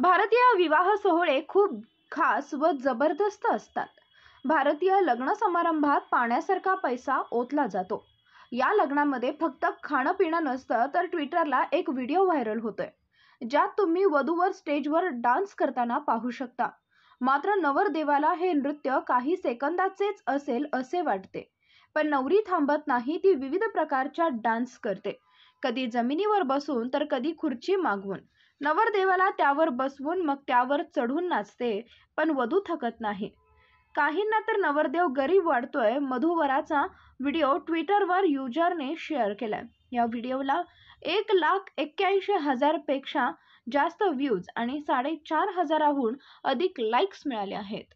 भारतीय विवाह सोहळे खूप खास व जबरदस्त असतात भारतीय लग्न समारंभात पाण्यासारखा पैसा ओतला जातो या लग्नामध्ये फक्त खाणं पिणं नसतं तर ट्विटरला एक व्हिडिओ व्हायरल होतोय ज्यात तुम्ही वधूवर स्टेजवर डान्स करताना पाहू शकता मात्र नवरदेवाला हे नृत्य काही सेकंदाचेच असेल असे वाटते पण नवरी थांबत नाही ती विविध प्रकारच्या डान्स करते कधी जमिनीवर बसून तर कधी खुर्ची मागवून नवरदेवाला त्यावर बसवून मग त्यावर चढून नाचते पण वधू थकत नाही काहींना तर नवरदेव गरीब वाढतोय मधुवराचा व्हिडिओ ट्विटरवर युजरने शेअर केलाय या व्हिडिओला एक लाख एक्क्याऐंशी हजारपेक्षा जास्त व्ह्यूज आणि साडेचार हजाराहून अधिक लाईक्स मिळाले आहेत